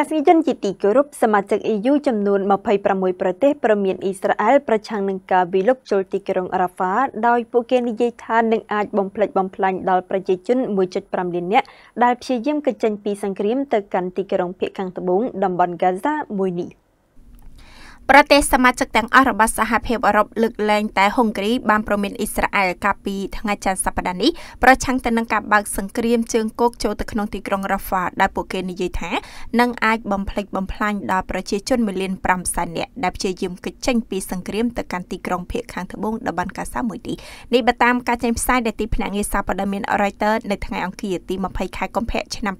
ទស្សនិកជនជាទីគោរពសមាជិក EU ចំនួន26ប្រទេសប្រមានអ៊ីស្រាអែលប្រឆាំងនឹងការវាយលុកចូលទីក្រុងរ៉ាហ្វាដោយពួកគេនិយាយថានឹងអាចបំផ្លិចបំផ្លាញដល់ប្រជាជន1.5លាននាក់ដែលព្យាយាមកេចេញពីសង្គ្រាមទៅកាន់ទីក្រុងភៀកខាងត្បូងតំបន់ហ្គាហ្សាមួយនេះ។ប្រទេសសមាជិកទាំងអស់របស់សហភាពអឺរ៉ុបលើកលែងតែហុងគ្រីបានប្រមានអ៊ីស្រាអែលកាលពីថ្ងៃច័ន្ទសប្តាហ៍នេះប្រឆាំងទៅនឹងការបើកសង្គ្រាមជើងគោកចូលទៅក្នុងទីក្រុងរ៉ាហ្វាដែលពួកគេនិយាយថានឹងអាចបំផ្លិចបំផ្លាញដល់ប្រជាជន1លាន5សែននាក់ដែលព្យាយាមគេចចេញពីសង្គ្រាមទៅកាន់ទីក្រុងភៀកខាងត្បូងតំបន់កាសាមួយនេះនេះបើតាមការចេញផ្សាយដែលទីភ្នាក់ងារសារព័ត៌មាន Reuters នៅថ្ងៃអង្គារទី20ខែកុម្ភៈឆ្នាំ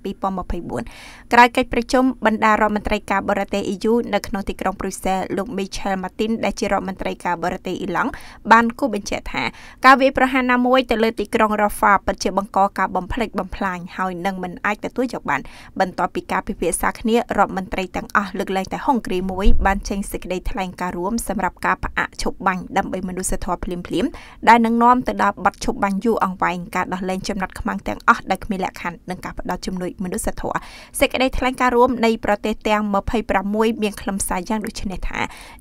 2024ក្រោយកិច្ចប្រជុំបណ្ដារដ្ឋមន្ត្រីការបរទេស EU នៅក្នុងទីក្រុងប្រ៊ុយសែលលោក Michel Martin ដែលជារដ្ឋមន្ត្រីការបរទេសអ៊ីឡង់បានគូបញ្ជាក់ថា ការវាយប្រហារណាមួយទៅលើទីក្រុង Rafah ពិតជា បង្កការបំផ្លិចបំផ្លាញហើយនឹងមិនអាចទទួលយកបានបន្ទាប់ពីការពិភាក្សាគ្នារដ្ឋមន្ត្រីទាំងអស់លើកឡើងតែហុងគ្រីមួយបានចេញសេចក្តីថ្លែងការណ៍រួមសម្រាប់ការផ្អាកឈប់បាញ់ដើម្បីមនុស្សធម៌ភ្លាមភ្លាម ដែលនឹងនាំទៅដល់បាត់ឈប់បាញ់យូរអង្វែងការដោះលែងចំណាត់ខ្មាំងទាំងអស់ដែលគ្មានលក្ខខណ្ឌនិងការផ្ដល់ជំនួយមនុស្សធម៌សេចក្តីថ្លែងការណ៍រួមនៃប្រទេសទាំង26មានខ្លឹមសារយ៉ាងដូចនេះថា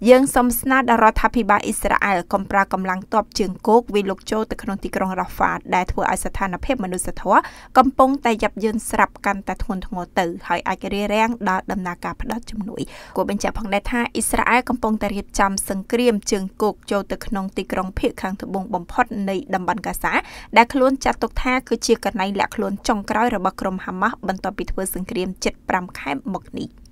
យើងសូមស្នើដល់រដ្ឋាភិបាលអ៊ីស្រាអែលកុំប្រើកម្លាំងទ័ពជើងគោកវាយលុកចូលទៅក្នុងទីក្រុងរ៉ាហ្វាដែលធ្វើឲ្យស្ថានភាពមនុស្សធម៌កំពុងតែយ៉ាប់យ៉ឺនស្រាប់កាន់តែធ្ងន់ធ្ងរទៅ ហើយអាចរារាំងដល់ដំណើរការផ្តល់ជំនួយគួរបញ្ជាក់ផងដែរថាអ៊ីស្រាអែលកំពុងតែរៀបចំសង្គ្រាមជើងគោកចូលទៅក្នុងទីក្រុងភៀកខាងត្បូងបំផុតនៃតំបន់កាហ្សាដែលខ្លួនចាត់ទុកថាគឺជាកន្លែងលាក់ខ្លួនចុងក្រោយរបស់ក្រុមហាម៉ាស់បន្ទាប់ពីធ្វើសង្គ្រាម7 5ខែមកនេះ។